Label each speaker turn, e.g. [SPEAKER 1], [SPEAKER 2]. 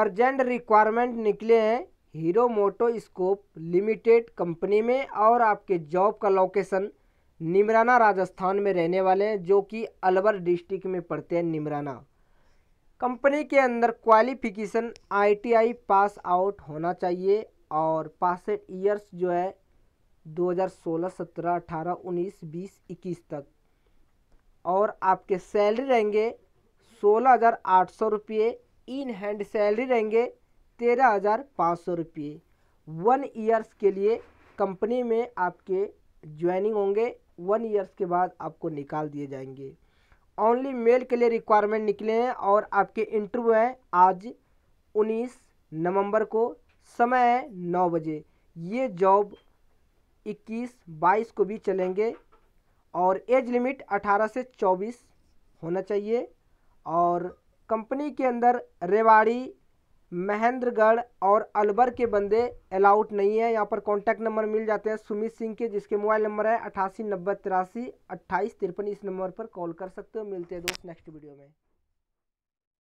[SPEAKER 1] urgent requirement निकले हैं Hero MotoCorp limited company में और आपके जॉब का लोकेशन निमराना राजस्थान में रहने वाले हैं जो कि अलवर डिस्ट्रिक्ट में पड़ते हैं निमराना कंपनी के अंदर क्वालिफिकेशन आईटीआई पास आउट होना चाहिए और पास ईयर्स जो है 2016 17 18 19 20 21 तक और आपके सैलरी रहेंगे सोलह हज़ार आठ सौ रुपये इन हैंड सैलरी रहेंगे तेरह हज़ार पाँच सौ रुपये वन ईयर्स के लिए कंपनी में आपके ज्वाइनिंग होंगे वन ईयर्स के बाद आपको निकाल दिए जाएंगे ओनली मेल के लिए रिक्वायरमेंट निकले हैं और आपके इंटरव्यू हैं आज उन्नीस नवंबर को समय है नौ बजे ये जॉब इक्कीस बाईस को भी चलेंगे और एज लिमिट अठारह से चौबीस होना चाहिए और कंपनी के अंदर रेवाड़ी महेंद्रगढ़ और अलवर के बंदे अलाउड नहीं है यहाँ पर कॉन्टैक्ट नंबर मिल जाते हैं सुमित सिंह के जिसके मोबाइल नंबर है अठासी नब्बे तिरासी अट्ठाईस तिरपन इस नंबर पर कॉल कर सकते हो मिलते हैं दोस्त नेक्स्ट वीडियो में